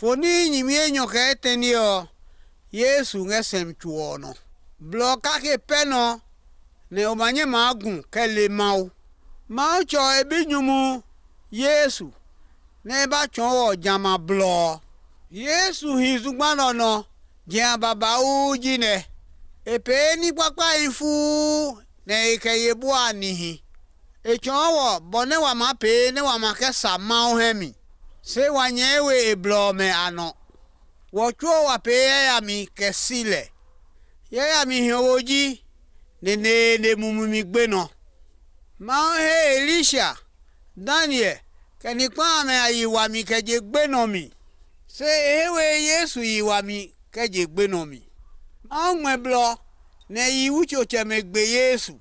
foni nyimienyo ke etenio yesu ng'esem chuono blo kaki peno ne omanye magun ke limau ma ocho ebi nyumu yesu ne ba chowo jama blo yesu hizugbanono jia babau jine epeni kpakpa ifu ne ike yebua nihi echowo bone wama pe ne wama ke sa mau hemi se wanyewe eblome ano wochuo wape yeyami kesile yeyami hiowoji nenene mumimigbeno mao he elisha daniel kenikpame ayiwami kejegbenomi se ewe yesu yiwami kejegbenomi mao ŋmeblɔ ne yi wutsotseme gbe yesu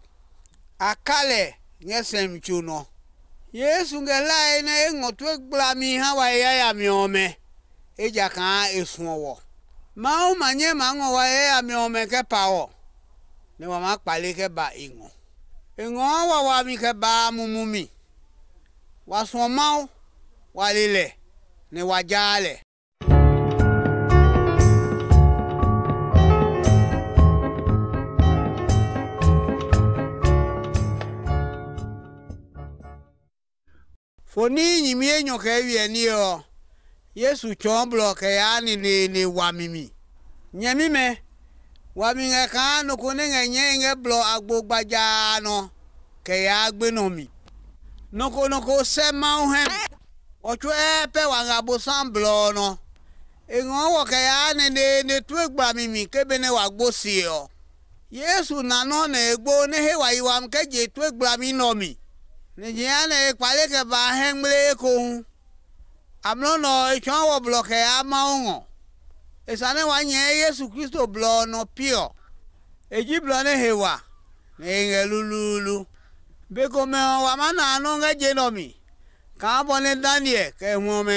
akale ŋesemtso nɔ no. yesu ngelae na eŋɔtɔe gblea mi hã wa eya yamiɔ me edza kan esuɔ wɔ maawo ma nye ma ŋɔ wa eya yamiɔ me ke pa wɔ ne wa ma kpali ke ba eŋɔ eŋɔ wa wa mi ke ba mumu mi wa sɔn mawo wa li ne wa dza lɛ foni nyimie nyoke wieni nio, yesu chon bloke ni ni ne wamimi nyemi me wami nge kan no kone nge nye nge blo agbo gbaja ke ya gbe no noko noko se ma uhem ocho epe wanga bo san blo no engo wo ke ya ne ne ne tu gba mimi ke be ne wa gbo yesu na no ne gbo he wa iwam ke je tu gba mi no nijiyana ikpali ke ba hengbele ekohu amlono ichon wo bloke ya maongo esane wa nye yesu kristo blo no pio eji blo ne hewa ne ngelululu beko me wa mana anu nga ka bo ne daniel ke hu me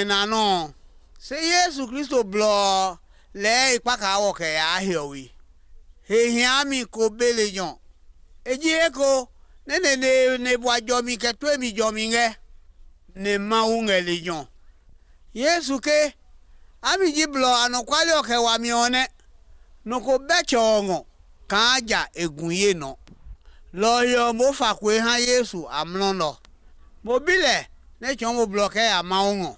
yesu kristo blo le ipa ka wo ke ya hiowi he hiami ko bele eji eko nene ne ne bua dzɔmi kɛtɔɛ mi dzɔmi ŋɛ ne mawu ŋɛ le dzɔ yesu ke ami dzi blɔ anɔkwali ɔkɛ wami ɔnɛ noko bɛtsɛ ɔŋɔ kàn dza egun yé nɔ lɔyɔ mo fakoe hã yesu amlɔ nɔ mo bi lɛ ne tsɔ mo blɔ kɛ wo ŋɔ.